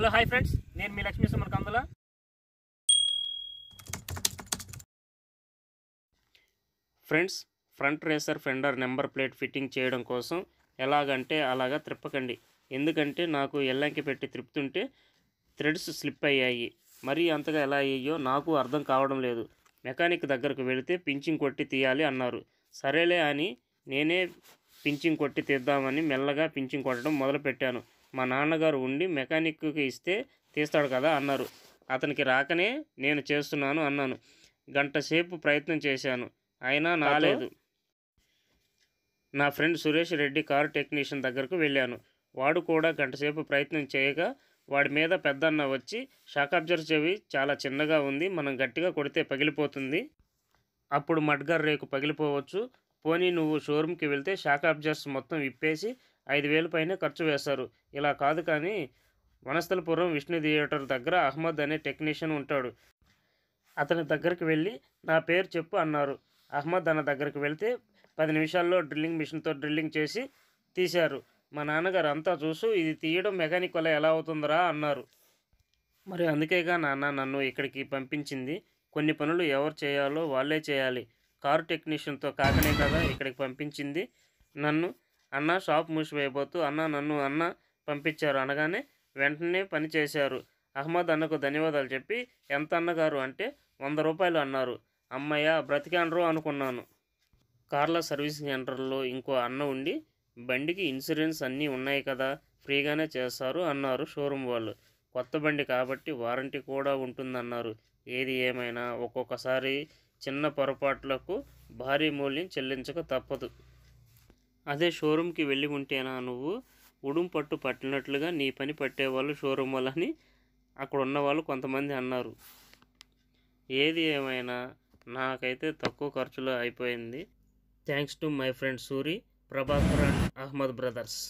hello hi friends నేను మీ Lakshmi Sumar Kandula friends front racer fender number plate fitting చేయడం కోసం ఎలాగంటే అలాగా త్రిప్పకండి ఎందుకంటే నాకు ఎల్లంకి పెట్టి త్రిప్తుంటే థ్రెడ్స్ స్లిప్ అయ్యాయి మరీ అంతగా ఎలా అయ్యో నాకు అర్థం కావడం లేదు మెకానిక్ దగ్గరకు వెళితే పించింగ్ కొట్టి తీయాలి అన్నారు సరేలే అని నేనే పించింగ్ కొట్టి తీద్దామని మెల్లగా పించింగ్ కొట్టడం మొదలుపెట్టాను మా నాన్నగారు ఉండి మెకానిక్కి ఇస్తే తీస్తాడు కదా అన్నారు అతనికి రాకనే నేను చేస్తున్నాను అన్నాను గంట సేపు ప్రయత్నం చేశాను అయినా నాలేదు నా friend Suresh Reddy car technician దగ్గరకు వెళ్ళాను వాడు కూడా గంటసేపు ప్రయత్నం చేయగా వాడి మీద పెద్దన్న వచ్చి షాక్ అబ్జర్వ్ చెవి చాలా చిన్నగా ఉంది మనం గట్టిగా కొడితే పగిలిపోతుంది అప్పుడు మడ్గర్ రేకు పగిలిపోవచ్చు పోనీ నువ్వు షోరూమ్కి వెళ్తే షాక్ అబ్జర్స్ మొత్తం విప్పేసి ఐదు వేలు పైన ఖర్చు వేశారు ఇలా కాదు కానీ వనస్థలపురం విష్ణు థియేటర్ దగ్గర అహ్మద్ అనే టెక్నీషియన్ ఉంటాడు అతని దగ్గరికి వెళ్ళి నా పేరు చెప్పు అన్నారు అహ్మద్ అన్న దగ్గరికి వెళ్తే పది నిమిషాల్లో డ్రిల్లింగ్ మిషన్తో డ్రిల్లింగ్ చేసి తీశారు మా నాన్నగారు అంతా చూసు ఇది తీయడం మెకానిక్ వల్ల ఎలా అవుతుందిరా అన్నారు మరి అందుకేగా నాన్న నన్ను ఇక్కడికి పంపించింది కొన్ని పనులు ఎవరు చేయాలో వాళ్ళే చేయాలి కారు టెక్నీషియన్తో కాకనే కదా ఇక్కడికి పంపించింది నన్ను అన్న షాప్ మూసివేయబోతూ అన్న నన్ను అన్న పంపించారు అనగానే వెంటనే పని చేశారు అహ్మద్ అన్నకు ధన్యవాదాలు చెప్పి ఎంత అన్నగారు అంటే వంద రూపాయలు అన్నారు అమ్మయ్య బ్రతికానరు అనుకున్నాను కార్ల సర్వీసింగ్ సెంటర్లో ఇంకో అన్న ఉండి బండికి ఇన్సూరెన్స్ అన్నీ ఉన్నాయి కదా ఫ్రీగానే చేస్తారు అన్నారు షోరూమ్ వాళ్ళు కొత్త బండి కాబట్టి వారంటీ కూడా ఉంటుందన్నారు ఏది ఏమైనా ఒక్కొక్కసారి చిన్న పొరపాట్లకు భారీ మూల్యం చెల్లించక తప్పదు అదే షోరూమ్కి వెళ్ళి ఉంటేనా నువ్వు ఉడుం పట్టు పట్టినట్లుగా నీ పని పట్టేవాళ్ళు షోరూమ్ వాళ్ళని అక్కడ ఉన్నవాళ్ళు వాళ్ళు కొంతమంది అన్నారు ఏది ఏమైనా నాకైతే తక్కువ ఖర్చులో అయిపోయింది thanks to my friend Suri Prabhakar and Ahmed brothers